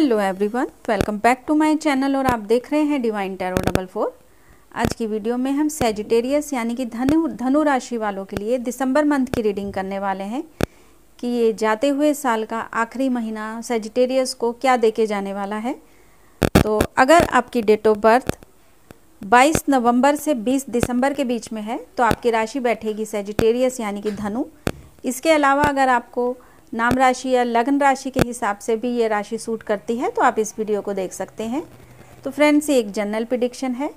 hello everyone welcome back to my channel और आप देख रहे हैं डिवाइन टैरो डबल फोर आज की वीडियो में हम सेजिटेरियस यानी कि धनु धनु राशि वालों के लिए दिसंबर मंथ की रीडिंग करने वाले हैं कि ये जाते हुए साल का आखिरी महीना सेजिटेरियस को क्या दे के जाने वाला है तो अगर आपकी डेट ऑफ बर्थ 22 नवंबर से 20 दिसंबर के बीच में है तो आपकी राशि बैठेगी सेजिटेरियस यानी कि धनु इसके अलावा अगर आपको नाम राशि या लग्न राशि के हिसाब से भी ये राशि सूट करती है तो आप इस वीडियो को देख सकते हैं तो फ्रेंड्स ये एक जनरल प्रिडिक्शन है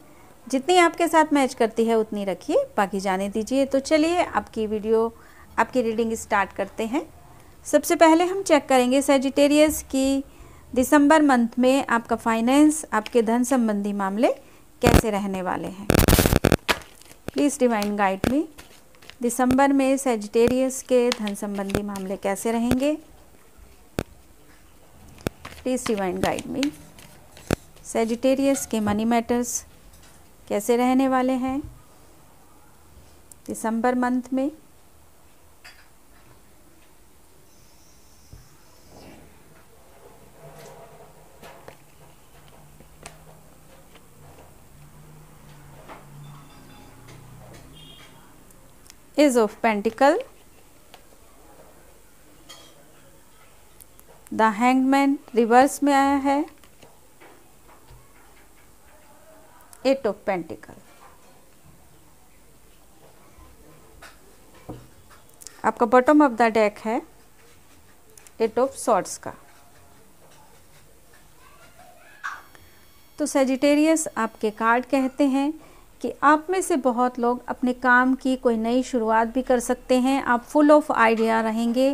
जितनी आपके साथ मैच करती है उतनी रखिए बाकी जाने दीजिए तो चलिए आपकी वीडियो आपकी रीडिंग स्टार्ट करते हैं सबसे पहले हम चेक करेंगे सेजिटेरियस की दिसंबर मंथ में आपका फाइनेंस आपके धन संबंधी मामले कैसे रहने वाले हैं प्लीज़ डिवाइन गाइड मी दिसंबर में सेजिटेरियस के धन संबंधी मामले कैसे रहेंगे please rewind guide me Sagittarius के मनी मैटर्स कैसे रहने वाले हैं दिसंबर मंथ में is of pentacle the hangman reverse में आया है एट ऑफ पेंटिकल आपका बॉटम ऑफ द डेक है एट ऑफ शॉर्ट्स का तो सेजिटेरियस आपके कार्ड कहते हैं कि आप में से बहुत लोग अपने काम की कोई नई शुरुआत भी कर सकते हैं आप फुल ऑफ आइडिया रहेंगे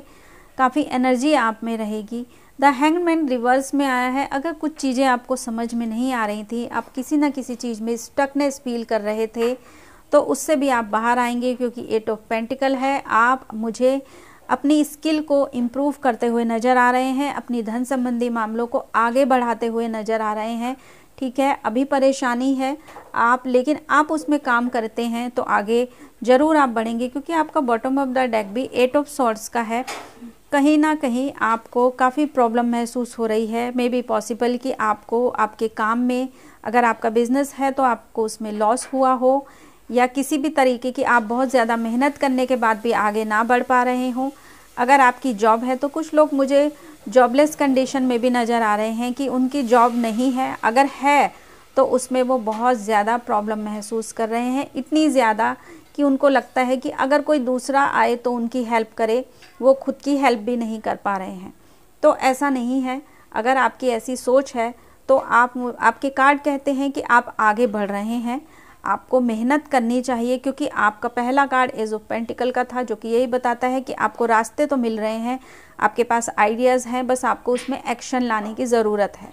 काफ़ी एनर्जी आप में रहेगी द हैंगमैन रिवर्स में आया है अगर कुछ चीज़ें आपको समझ में नहीं आ रही थी आप किसी ना किसी चीज़ में स्टकनेस फील कर रहे थे तो उससे भी आप बाहर आएंगे क्योंकि एट ऑफ पेंटिकल है आप मुझे अपनी स्किल को इम्प्रूव करते हुए नज़र आ रहे हैं अपनी धन संबंधी मामलों को आगे बढ़ाते हुए नज़र आ रहे हैं ठीक है अभी परेशानी है आप लेकिन आप उसमें काम करते हैं तो आगे ज़रूर आप बढ़ेंगे क्योंकि आपका बॉटम ऑफ द डेक भी एट ऑफ सॉर्ट्स का है कहीं ना कहीं आपको काफ़ी प्रॉब्लम महसूस हो रही है मे बी पॉसिबल कि आपको आपके काम में अगर आपका बिजनेस है तो आपको उसमें लॉस हुआ हो या किसी भी तरीके की आप बहुत ज़्यादा मेहनत करने के बाद भी आगे ना बढ़ पा रहे हों अगर आपकी जॉब है तो कुछ लोग मुझे जॉबलेस कंडीशन में भी नज़र आ रहे हैं कि उनकी जॉब नहीं है अगर है तो उसमें वो बहुत ज़्यादा प्रॉब्लम महसूस कर रहे हैं इतनी ज़्यादा कि उनको लगता है कि अगर कोई दूसरा आए तो उनकी हेल्प करे वो खुद की हेल्प भी नहीं कर पा रहे हैं तो ऐसा नहीं है अगर आपकी ऐसी सोच है तो आप आपके कार्ड कहते हैं कि आप आगे बढ़ रहे हैं आपको मेहनत करनी चाहिए क्योंकि आपका पहला कार्ड एज ऑफ पेंटिकल का था जो कि यही बताता है कि आपको रास्ते तो मिल रहे हैं आपके पास आइडियाज़ हैं बस आपको उसमें एक्शन लाने की ज़रूरत है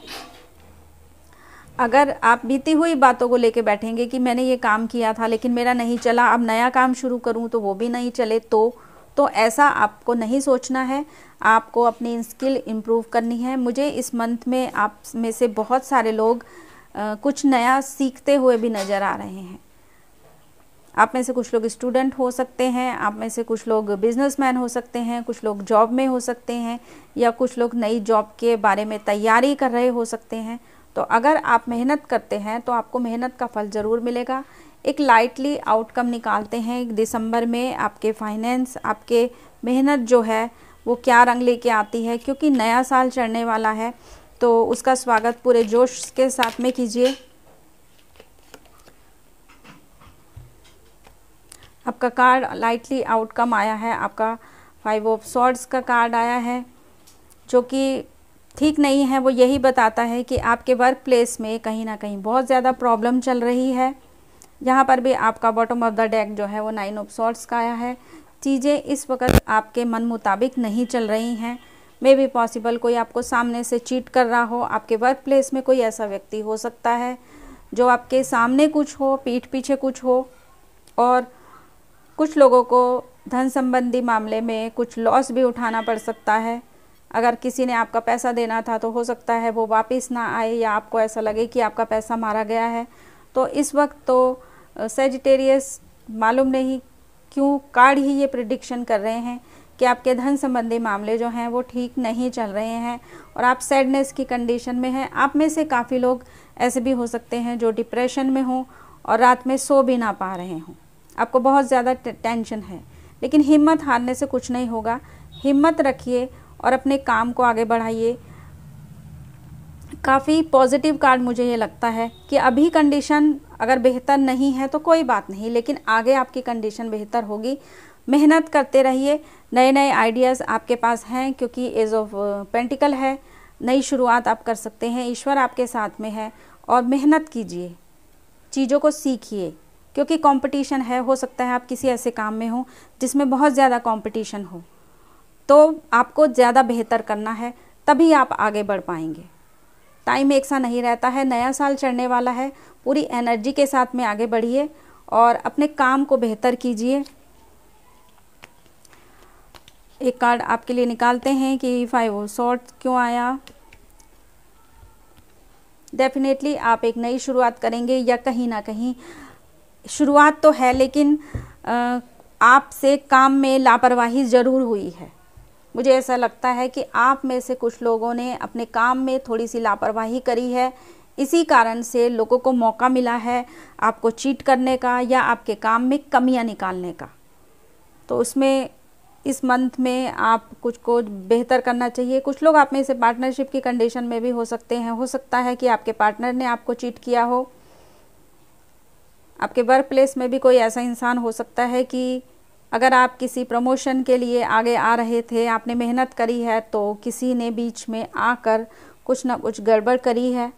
अगर आप बीती हुई बातों को लेके बैठेंगे कि मैंने ये काम किया था लेकिन मेरा नहीं चला अब नया काम शुरू करूं तो वो भी नहीं चले तो तो ऐसा आपको नहीं सोचना है आपको अपनी स्किल इम्प्रूव करनी है मुझे इस मंथ में आप में से बहुत सारे लोग कुछ नया सीखते हुए भी नज़र आ रहे हैं आप में से कुछ लोग स्टूडेंट हो सकते हैं आप में से कुछ लोग बिजनेसमैन हो सकते हैं कुछ लोग जॉब में हो सकते हैं या कुछ लोग नई जॉब के बारे में तैयारी कर रहे हो सकते हैं तो अगर आप मेहनत करते हैं तो आपको मेहनत का फल ज़रूर मिलेगा एक लाइटली आउटकम निकालते हैं दिसंबर में आपके फाइनेंस आपके मेहनत जो है वो क्या रंग लेके आती है क्योंकि नया साल चढ़ने वाला है तो उसका स्वागत पूरे जोश के साथ में कीजिए आपका कार्ड लाइटली आउटकम आया है आपका फाइव ऑफ सॉर्ड्स का कार्ड आया है जो कि ठीक नहीं है वो यही बताता है कि आपके वर्क प्लेस में कहीं ना कहीं बहुत ज़्यादा प्रॉब्लम चल रही है यहाँ पर भी आपका बॉटम ऑफ द डेक जो है वो नाइन ऑफ सॉर्ट्स का आया है चीज़ें इस वक्त आपके मन मुताबिक नहीं चल रही हैं मे बी पॉसिबल कोई आपको सामने से चीट कर रहा हो आपके वर्क प्लेस में कोई ऐसा व्यक्ति हो सकता है जो आपके सामने कुछ हो पीठ पीछे कुछ हो और कुछ लोगों को धन संबंधी मामले में कुछ लॉस भी उठाना पड़ सकता है अगर किसी ने आपका पैसा देना था तो हो सकता है वो वापस ना आए या आपको ऐसा लगे कि आपका पैसा मारा गया है तो इस वक्त तो सेजिटेरियस मालूम नहीं क्यों कार्ड ही ये प्रिडिक्शन कर रहे हैं कि आपके धन संबंधी मामले जो हैं वो ठीक नहीं चल रहे हैं और आप सैडनेस की कंडीशन में हैं आप में से काफ़ी लोग ऐसे भी हो सकते हैं जो डिप्रेशन में हों और रात में सो भी ना पा रहे हों आपको बहुत ज़्यादा टेंशन है लेकिन हिम्मत हारने से कुछ नहीं होगा हिम्मत रखिए और अपने काम को आगे बढ़ाइए काफ़ी पॉजिटिव कार्ड मुझे ये लगता है कि अभी कंडीशन अगर बेहतर नहीं है तो कोई बात नहीं लेकिन आगे आपकी कंडीशन बेहतर होगी मेहनत करते रहिए नए नए आइडियाज़ आपके पास हैं क्योंकि एज ऑफ पेंटिकल है नई शुरुआत आप कर सकते हैं ईश्वर आपके साथ में है और मेहनत कीजिए चीज़ों को सीखिए क्योंकि कंपटीशन है हो सकता है आप किसी ऐसे काम में हो जिसमें बहुत ज़्यादा कंपटीशन हो तो आपको ज़्यादा बेहतर करना है तभी आप आगे बढ़ पाएंगे टाइम एक सा नहीं रहता है नया साल चढ़ने वाला है पूरी एनर्जी के साथ में आगे बढ़िए और अपने काम को बेहतर कीजिए एक कार्ड आपके लिए निकालते हैं कि फाइव ऑफ शॉर्ट क्यों आया डेफिनेटली आप एक नई शुरुआत करेंगे या कहीं ना कहीं शुरुआत तो है लेकिन आपसे काम में लापरवाही ज़रूर हुई है मुझे ऐसा लगता है कि आप में से कुछ लोगों ने अपने काम में थोड़ी सी लापरवाही करी है इसी कारण से लोगों को मौका मिला है आपको चीट करने का या आपके काम में कमियां निकालने का तो उसमें इस मंथ में आप कुछ को बेहतर करना चाहिए कुछ लोग आप में से पार्टनरशिप की कंडीशन में भी हो सकते हैं हो सकता है कि आपके पार्टनर ने आपको चीट किया हो आपके वर्क प्लेस में भी कोई ऐसा इंसान हो सकता है कि अगर आप किसी प्रमोशन के लिए आगे आ रहे थे आपने मेहनत करी है तो किसी ने बीच में आकर कुछ ना कुछ गड़बड़ करी है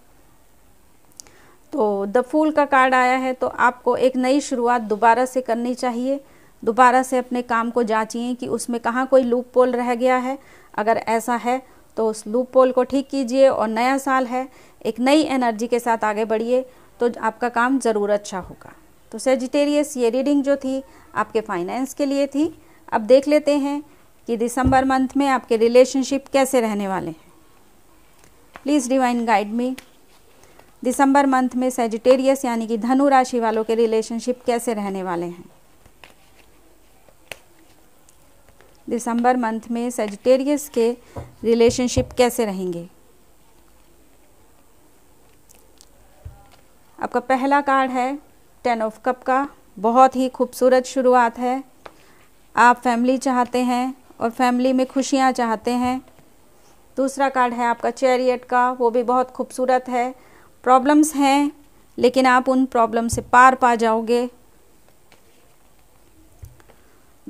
तो द फूल का कार्ड आया है तो आपको एक नई शुरुआत दोबारा से करनी चाहिए दोबारा से अपने काम को जांचिए कि उसमें कहाँ कोई लूप पोल रह गया है अगर ऐसा है तो उस लूप पोल को ठीक कीजिए और नया साल है एक नई एनर्जी के साथ आगे बढ़िए तो आपका काम ज़रूर अच्छा होगा तो सेजिटेरियस ये रीडिंग जो थी आपके फाइनेंस के लिए थी अब देख लेते हैं कि दिसंबर मंथ में आपके रिलेशनशिप कैसे रहने वाले हैं प्लीज़ डिवाइन गाइड मी दिसंबर मंथ में सेजिटेरियस यानी कि धनु राशि वालों के रिलेशनशिप कैसे रहने वाले हैं दिसंबर मंथ में सेजिटेरियस के रिलेशनशिप कैसे रहेंगे आपका पहला कार्ड है टेन ऑफ कप का बहुत ही खूबसूरत शुरुआत है आप फैमिली चाहते हैं और फैमिली में खुशियाँ चाहते हैं दूसरा कार्ड है आपका चैरियट का वो भी बहुत खूबसूरत है प्रॉब्लम्स हैं लेकिन आप उन प्रॉब्लम से पार पा जाओगे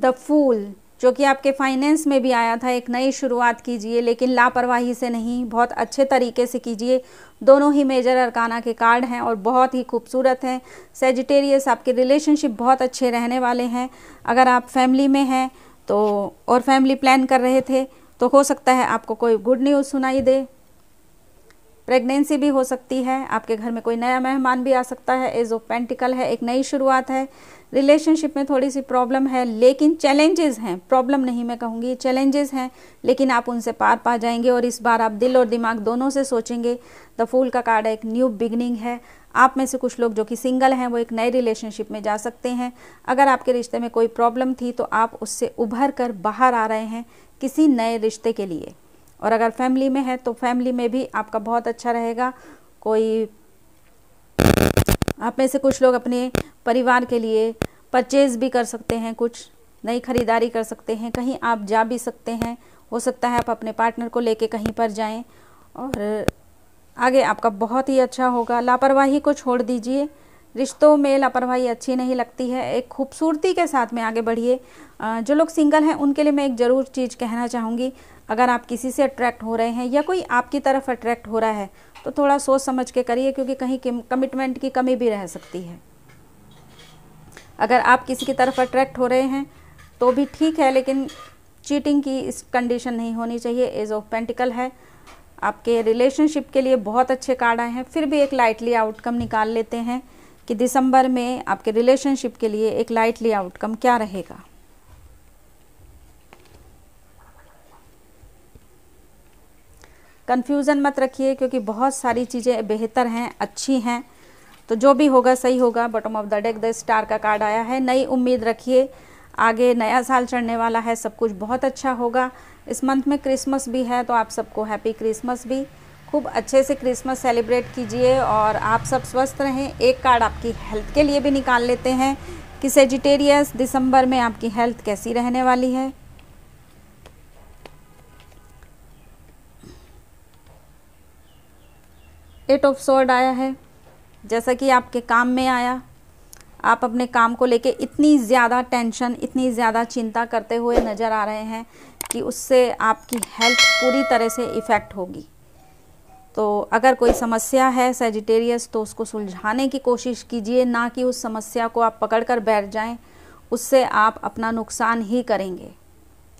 द फूल जो कि आपके फाइनेंस में भी आया था एक नई शुरुआत कीजिए लेकिन लापरवाही से नहीं बहुत अच्छे तरीके से कीजिए दोनों ही मेजर अरकाना के कार्ड हैं और बहुत ही खूबसूरत हैं सेजिटेरियस आपके रिलेशनशिप बहुत अच्छे रहने वाले हैं अगर आप फैमिली में हैं तो और फैमिली प्लान कर रहे थे तो हो सकता है आपको कोई गुड न्यूज़ सुनाई दे प्रेगनेंसी भी हो सकती है आपके घर में कोई नया मेहमान भी आ सकता है एज ऑफ पेंटिकल है एक नई शुरुआत है रिलेशनशिप में थोड़ी सी प्रॉब्लम है लेकिन चैलेंजेस हैं प्रॉब्लम नहीं मैं कहूँगी चैलेंजेस हैं लेकिन आप उनसे पार पा जाएंगे और इस बार आप दिल और दिमाग दोनों से सोचेंगे द फूल का कार्ड एक न्यू बिगनिंग है आप में से कुछ लोग जो कि सिंगल हैं वो एक नए रिलेशनशिप में जा सकते हैं अगर आपके रिश्ते में कोई प्रॉब्लम थी तो आप उससे उभर कर बाहर आ रहे हैं किसी नए रिश्ते के लिए और अगर फैमिली में है तो फैमिली में भी आपका बहुत अच्छा रहेगा कोई आप में से कुछ लोग अपने परिवार के लिए परचेज भी कर सकते हैं कुछ नई खरीदारी कर सकते हैं कहीं आप जा भी सकते हैं हो सकता है आप अपने पार्टनर को लेके कहीं पर जाएं और आगे आपका बहुत ही अच्छा होगा लापरवाही को छोड़ दीजिए रिश्तों में लापरवाही अच्छी नहीं लगती है एक खूबसूरती के साथ में आगे बढ़िए जो लोग सिंगल हैं उनके लिए मैं एक ज़रूर चीज़ कहना चाहूँगी अगर आप किसी से अट्रैक्ट हो रहे हैं या कोई आपकी तरफ अट्रैक्ट हो रहा है तो थोड़ा सोच समझ के करिए क्योंकि कहीं कमिटमेंट की कमी भी रह सकती है अगर आप किसी की तरफ अट्रैक्ट हो रहे हैं तो भी ठीक है लेकिन चीटिंग की इस कंडीशन नहीं होनी चाहिए एज ऑफ पेंटिकल है आपके रिलेशनशिप के लिए बहुत अच्छे कार्ड आए हैं फिर भी एक लाइटली आउटकम निकाल लेते हैं कि दिसंबर में आपके रिलेशनशिप के लिए एक लाइटली आउटकम क्या रहेगा कन्फ्यूज़न मत रखिए क्योंकि बहुत सारी चीज़ें बेहतर हैं अच्छी हैं तो जो भी होगा सही होगा bottom of the deck the star का कार्ड आया है नई उम्मीद रखिए आगे नया साल चढ़ने वाला है सब कुछ बहुत अच्छा होगा इस मंथ में क्रिसमस भी है तो आप सबको हैप्पी क्रिसमस भी खूब अच्छे से क्रिसमस सेलिब्रेट कीजिए और आप सब स्वस्थ रहें एक कार्ड आपकी हेल्थ के लिए भी निकाल लेते हैं कि सेजिटेरियस दिसंबर में आपकी हेल्थ कैसी रहने वाली है एट ऑफ सोर्ड आया है जैसा कि आपके काम में आया आप अपने काम को लेके इतनी ज़्यादा टेंशन इतनी ज़्यादा चिंता करते हुए नज़र आ रहे हैं कि उससे आपकी हेल्थ पूरी तरह से इफ़ेक्ट होगी तो अगर कोई समस्या है सेजिटेरियस तो उसको सुलझाने की कोशिश कीजिए ना कि उस समस्या को आप पकड़ कर बैठ जाएं उससे आप अपना नुकसान ही करेंगे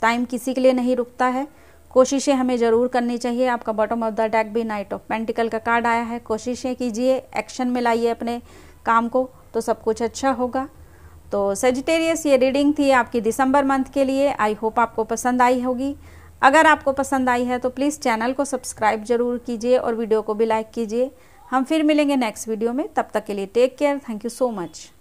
टाइम किसी के लिए नहीं रुकता है कोशिशें हमें ज़रूर करनी चाहिए आपका बॉटम ऑफ द डेक भी नाइट ऑफ पेंटिकल का कार्ड आया है कोशिशें कीजिए एक्शन में लाइए अपने काम को तो सब कुछ अच्छा होगा तो सेजिटेरियस ये रीडिंग थी आपकी दिसंबर मंथ के लिए आई होप आपको पसंद आई होगी अगर आपको पसंद आई है तो प्लीज़ चैनल को सब्सक्राइब जरूर कीजिए और वीडियो को भी लाइक कीजिए हम फिर मिलेंगे नेक्स्ट वीडियो में तब तक के लिए take care thank you so much